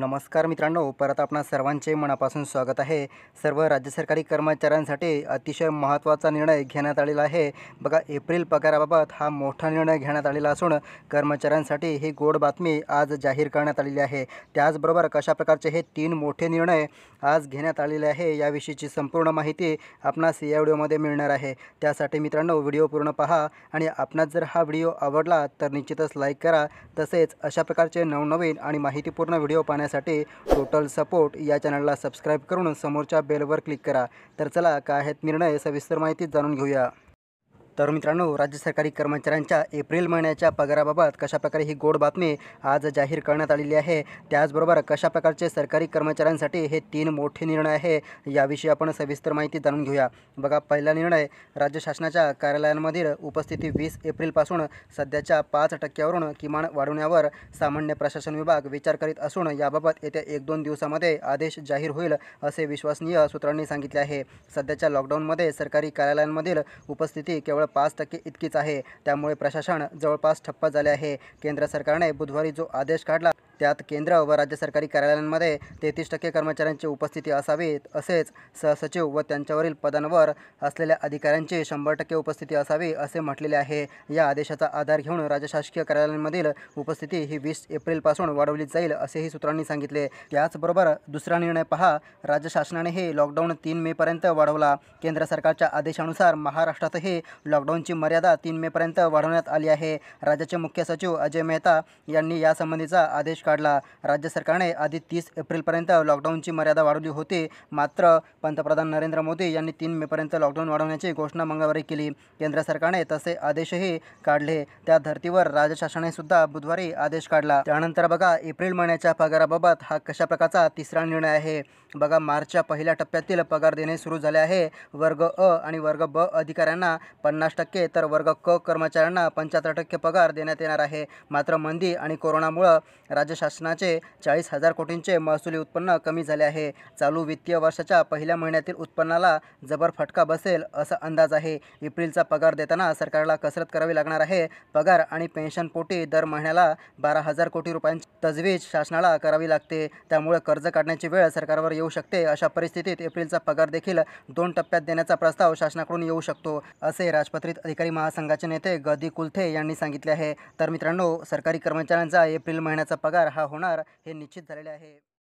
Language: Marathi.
नमस्कार मित्रांनो परत आपणा सर्वांचे मनापासून स्वागत आहे सर्व राज्य सरकारी कर्मचाऱ्यांसाठी अतिशय महत्त्वाचा निर्णय घेण्यात आलेला आहे बघा एप्रिल पगाराबाबत हा मोठा निर्णय घेण्यात आलेला असून कर्मचाऱ्यांसाठी ही गोड बातमी आज जाहीर करण्यात आलेली आहे त्याचबरोबर कशा प्रकारचे हे तीन मोठे निर्णय आज घेण्यात आलेले आहे याविषयीची संपूर्ण माहिती आपणास या व्हिडिओमध्ये मिळणार आहे त्यासाठी मित्रांनो व्हिडिओ पूर्ण पहा आणि आपणास जर हा व्हिडिओ आवडला तर निश्चितच लाईक करा तसेच अशा प्रकारचे नवनवीन आणि माहितीपूर्ण व्हिडिओ पाहण्या पाहण्यासाठी टोटल सपोर्ट या चॅनलला सबस्क्राईब करून समोरच्या बेलवर क्लिक करा तर चला काय आहेत निर्णय सविस्तर माहिती जाणून घेऊया तर मित्रांनो राज्य सरकारी कर्मचाऱ्यांच्या एप्रिल महिन्याच्या पगाराबाबत कशाप्रकारे ही गोड बातमी आज जाहीर करण्यात आलेली आहे त्याचबरोबर कशा प्रकारचे सरकारी कर्मचाऱ्यांसाठी हे तीन मोठे निर्णय आहे याविषयी आपण सविस्तर माहिती जाणून घेऊया बघा पहिला निर्णय राज्य शासनाच्या कार्यालयांमधील उपस्थिती वीस एप्रिलपासून सध्याच्या पाच टक्क्यावरून किमान वाढवण्यावर सामान्य प्रशासन विभाग विचार करीत असून याबाबत येत्या एक दोन दिवसामध्ये आदेश जाहीर होईल असे विश्वसनीय सूत्रांनी सांगितले आहे सध्याच्या लॉकडाऊनमध्ये सरकारी कार्यालयांमधील उपस्थिती केवळ जवळपास पाच टक्के इतकीच आहे त्यामुळे प्रशासन जवळपास ठप्प झाले आहे केंद्र सरकारने बुधवारी जो आदेश काढला त्यात केंद्र व राज्य सरकारी कार्यालयांमध्ये तेहतीस टक्के कर्मचाऱ्यांची उपस्थिती असावी असेच सहसचिव व त्यांच्यावरील पदांवर असलेल्या अधिकाऱ्यांची शंभर टक्के उपस्थिती असावी असे म्हटलेले आहे या आदेशाचा आधार घेऊन राज्य शासकीय कार्यालयांमधील उपस्थिती ही वीस एप्रिलपासून वाढवली जाईल असेही सूत्रांनी सांगितले त्याचबरोबर दुसरा निर्णय पहा राज्य शासनानेही लॉकडाऊन तीन मेपर्यंत वाढवला केंद्र सरकारच्या आदेशानुसार महाराष्ट्रातही लॉकडाऊनची मर्यादा तीन मेपर्यंत वाढवण्यात आली आहे राज्याचे मुख्य सचिव अजय मेहता यांनी यासंबंधीचा आदेश काढला राज्य सरकारने आधी तीस एप्रिलपर्यंत लॉकडाऊनची मर्यादा वाढवली होती मात्र पंतप्रधान नरेंद्र मोदी यांनी तीन मेपर्यंत लॉकडाऊन वाढवण्याची घोषणा मंगळवारी केली केंद्र सरकारने तसे आदेशही काढले त्या धर्तीवर राज्य शासनाने सुद्धा बुधवारी आदेश काढला त्यानंतर बघा एप्रिल महिन्याच्या पगाराबाबत हा कशा प्रकारचा तिसरा निर्णय आहे बघा मार्चच्या पहिल्या टप्प्यातील पगार देणे सुरू झाले आहे वर्ग अ आणि वर्ग ब अधिकाऱ्यांना पन्नास टक्के तर वर्ग क कर्मचाऱ्यांना पंच्याहत्तर टक्के पगार देण्यात येणार आहे मात्र मंदी आणि कोरोनामुळं राज्य राज्य शासनाचे चाळीस हजार कोटींचे महसुली उत्पन्न कमी झाले आहे चालू वित्तीय वर्षाच्या पहिल्या महिन्यातील उत्पन्नाला जबर फटका बसेल असा अंदाज आहे एप्रिलचा पगार देताना सरकारला कसरत करावी लागणार आहे पगार आणि पेन्शनपोटी दर महिन्याला बारा हजार कोटी रुपयांची तजवीज शासनाला करावी लागते त्यामुळे कर्ज काढण्याची वेळ सरकारवर येऊ शकते अशा परिस्थितीत एप्रिलचा पगार देखील दोन टप्प्यात देण्याचा प्रस्ताव शासनाकडून येऊ शकतो असे राजपत्रित अधिकारी महासंघाचे नेते गदी कुलथे यांनी सांगितले आहे तर मित्रांनो सरकारी कर्मचाऱ्यांचा एप्रिल महिन्याचा पगार रहा हा होणार हे निश्चित झालेले आहे